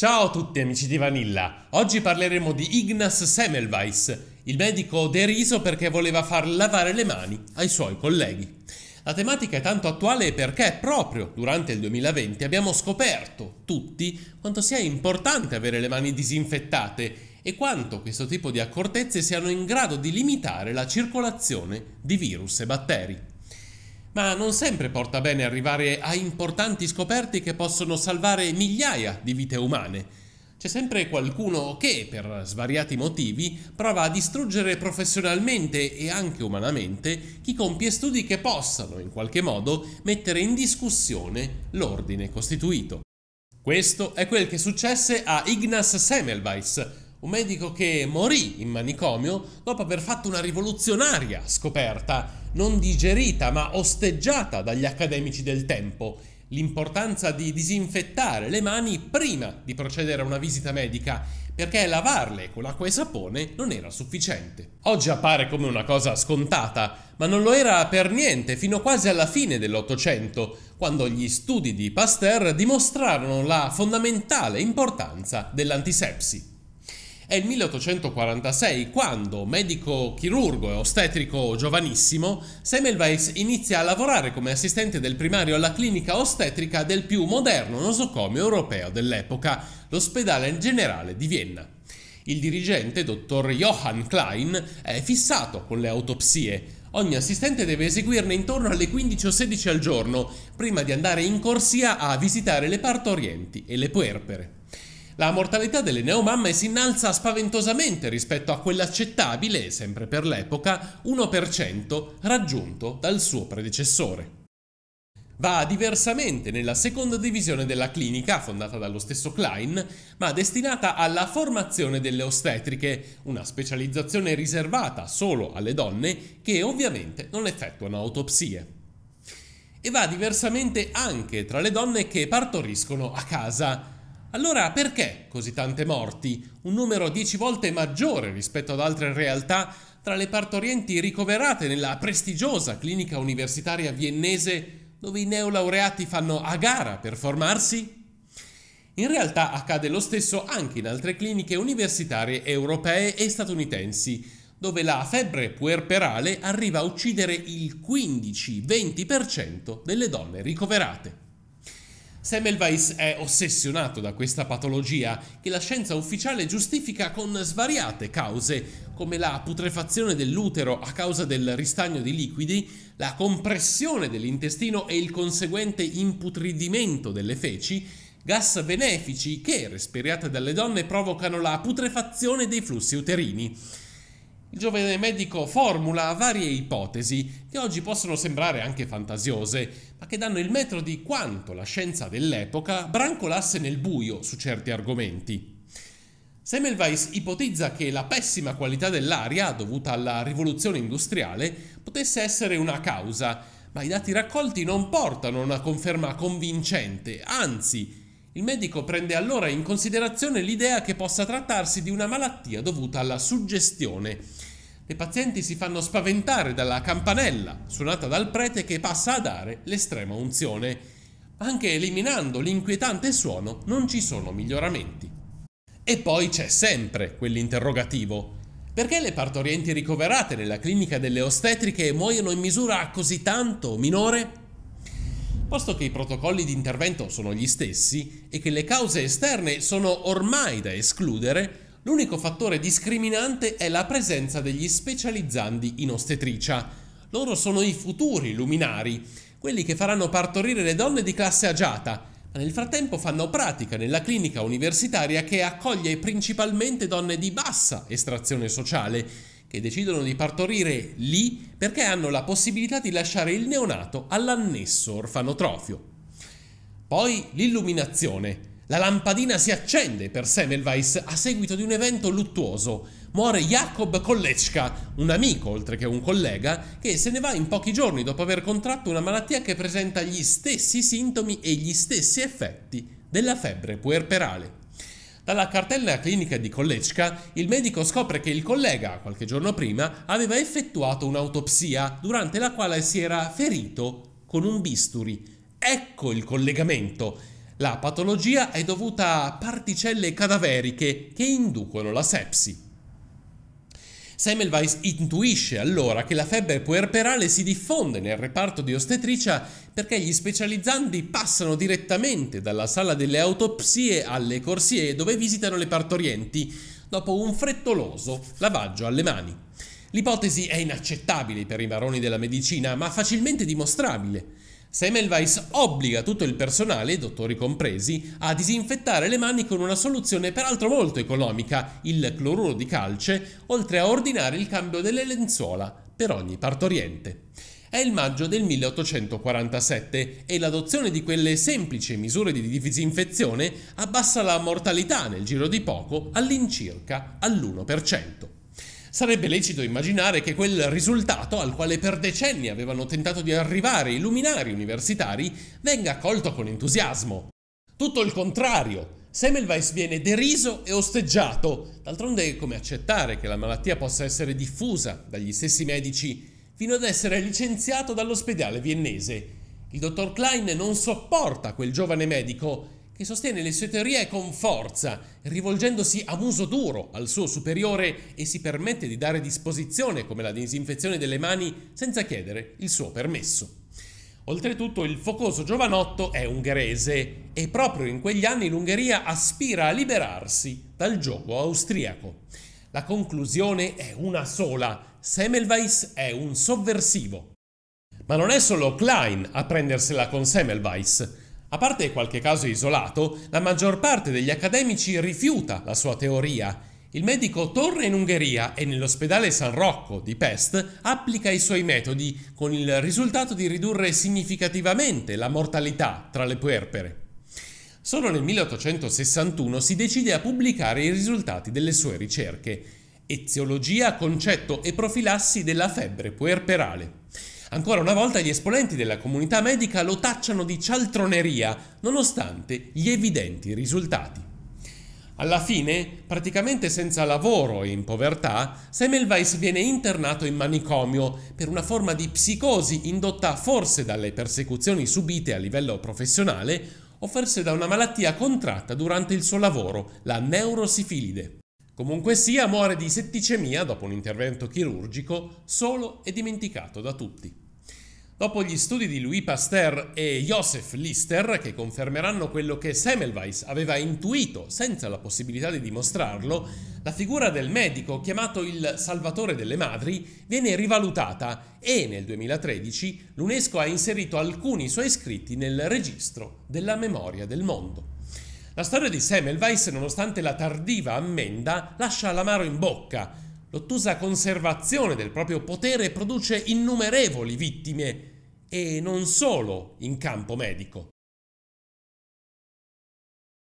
Ciao a tutti amici di Vanilla, oggi parleremo di Ignas Semmelweis, il medico deriso perché voleva far lavare le mani ai suoi colleghi. La tematica è tanto attuale perché proprio durante il 2020 abbiamo scoperto tutti quanto sia importante avere le mani disinfettate e quanto questo tipo di accortezze siano in grado di limitare la circolazione di virus e batteri ma non sempre porta bene arrivare a importanti scoperte che possono salvare migliaia di vite umane. C'è sempre qualcuno che, per svariati motivi, prova a distruggere professionalmente e anche umanamente chi compie studi che possano, in qualche modo, mettere in discussione l'ordine costituito. Questo è quel che successe a Ignaz Semmelweis, un medico che morì in manicomio dopo aver fatto una rivoluzionaria scoperta, non digerita ma osteggiata dagli accademici del tempo, l'importanza di disinfettare le mani prima di procedere a una visita medica, perché lavarle con acqua e sapone non era sufficiente. Oggi appare come una cosa scontata, ma non lo era per niente fino quasi alla fine dell'Ottocento, quando gli studi di Pasteur dimostrarono la fondamentale importanza dell'antisepsi è il 1846, quando, medico chirurgo e ostetrico giovanissimo, Semmelweis inizia a lavorare come assistente del primario alla clinica ostetrica del più moderno nosocomio europeo dell'epoca, l'ospedale generale di Vienna. Il dirigente, dottor Johann Klein, è fissato con le autopsie. Ogni assistente deve eseguirne intorno alle 15 o 16 al giorno, prima di andare in corsia a visitare le partorienti e le puerpere. La mortalità delle neomamme si innalza spaventosamente rispetto a quell'accettabile, sempre per l'epoca, 1% raggiunto dal suo predecessore. Va diversamente nella seconda divisione della clinica, fondata dallo stesso Klein, ma destinata alla formazione delle ostetriche, una specializzazione riservata solo alle donne che ovviamente non effettuano autopsie e va diversamente anche tra le donne che partoriscono a casa. Allora perché così tante morti, un numero 10 volte maggiore rispetto ad altre realtà, tra le partorienti ricoverate nella prestigiosa clinica universitaria viennese dove i neolaureati fanno a gara per formarsi? In realtà accade lo stesso anche in altre cliniche universitarie europee e statunitensi, dove la febbre puerperale arriva a uccidere il 15-20% delle donne ricoverate. Semmelweis è ossessionato da questa patologia che la scienza ufficiale giustifica con svariate cause, come la putrefazione dell'utero a causa del ristagno di liquidi, la compressione dell'intestino e il conseguente imputridimento delle feci, gas benefici che, respirate dalle donne, provocano la putrefazione dei flussi uterini. Il giovane medico formula varie ipotesi che oggi possono sembrare anche fantasiose, ma che danno il metro di quanto la scienza dell'epoca brancolasse nel buio su certi argomenti. Semmelweis ipotizza che la pessima qualità dell'aria dovuta alla rivoluzione industriale potesse essere una causa, ma i dati raccolti non portano a una conferma convincente, anzi, il medico prende allora in considerazione l'idea che possa trattarsi di una malattia dovuta alla suggestione, le pazienti si fanno spaventare dalla campanella suonata dal prete che passa a dare l'estrema unzione. Anche eliminando l'inquietante suono non ci sono miglioramenti. E poi c'è sempre quell'interrogativo. Perché le partorienti ricoverate nella clinica delle ostetriche muoiono in misura così tanto minore? Posto che i protocolli di intervento sono gli stessi e che le cause esterne sono ormai da escludere, L'unico fattore discriminante è la presenza degli specializzandi in ostetricia. Loro sono i futuri luminari, quelli che faranno partorire le donne di classe agiata, ma nel frattempo fanno pratica nella clinica universitaria che accoglie principalmente donne di bassa estrazione sociale, che decidono di partorire lì perché hanno la possibilità di lasciare il neonato all'annesso orfanotrofio. Poi l'illuminazione la lampadina si accende per Semmelweis a seguito di un evento luttuoso. Muore Jakob Kollecka, un amico oltre che un collega, che se ne va in pochi giorni dopo aver contratto una malattia che presenta gli stessi sintomi e gli stessi effetti della febbre puerperale. Dalla cartella clinica di Kollecka, il medico scopre che il collega, qualche giorno prima, aveva effettuato un'autopsia durante la quale si era ferito con un bisturi. Ecco il collegamento. La patologia è dovuta a particelle cadaveriche che inducono la sepsi. Semmelweis intuisce allora che la febbre puerperale si diffonde nel reparto di ostetricia perché gli specializzanti passano direttamente dalla sala delle autopsie alle corsie dove visitano le partorienti dopo un frettoloso lavaggio alle mani. L'ipotesi è inaccettabile per i baroni della medicina, ma facilmente dimostrabile. Semmelweis obbliga tutto il personale, dottori compresi, a disinfettare le mani con una soluzione peraltro molto economica, il cloruro di calce, oltre a ordinare il cambio delle lenzuola per ogni partoriente. È il maggio del 1847 e l'adozione di quelle semplici misure di disinfezione abbassa la mortalità nel giro di poco all'incirca all'1%. Sarebbe lecito immaginare che quel risultato al quale per decenni avevano tentato di arrivare i luminari universitari venga accolto con entusiasmo. Tutto il contrario, Semmelweis viene deriso e osteggiato. D'altronde come accettare che la malattia possa essere diffusa dagli stessi medici fino ad essere licenziato dall'ospedale viennese. Il dottor Klein non sopporta quel giovane medico che sostiene le sue teorie con forza, rivolgendosi a muso duro al suo superiore e si permette di dare disposizione come la disinfezione delle mani senza chiedere il suo permesso. Oltretutto il focoso giovanotto è ungherese e proprio in quegli anni l'Ungheria aspira a liberarsi dal gioco austriaco. La conclusione è una sola, Semmelweis è un sovversivo. Ma non è solo Klein a prendersela con Semmelweis. A parte qualche caso isolato, la maggior parte degli accademici rifiuta la sua teoria. Il medico torna in Ungheria e nell'ospedale San Rocco di Pest applica i suoi metodi con il risultato di ridurre significativamente la mortalità tra le puerpere. Solo nel 1861 si decide a pubblicare i risultati delle sue ricerche, Eziologia, concetto e profilassi della febbre puerperale. Ancora una volta gli esponenti della comunità medica lo tacciano di cialtroneria, nonostante gli evidenti risultati. Alla fine, praticamente senza lavoro e in povertà, Semmelweis viene internato in manicomio per una forma di psicosi indotta forse dalle persecuzioni subite a livello professionale o forse da una malattia contratta durante il suo lavoro, la neurosifilide. Comunque sia, muore di setticemia dopo un intervento chirurgico, solo e dimenticato da tutti. Dopo gli studi di Louis Pasteur e Joseph Lister, che confermeranno quello che Semmelweis aveva intuito senza la possibilità di dimostrarlo, la figura del medico, chiamato il salvatore delle madri, viene rivalutata e nel 2013 l'UNESCO ha inserito alcuni suoi scritti nel registro della memoria del mondo. La storia di Semmelweis, nonostante la tardiva ammenda, lascia l'amaro in bocca, L'ottusa conservazione del proprio potere produce innumerevoli vittime e non solo in campo medico.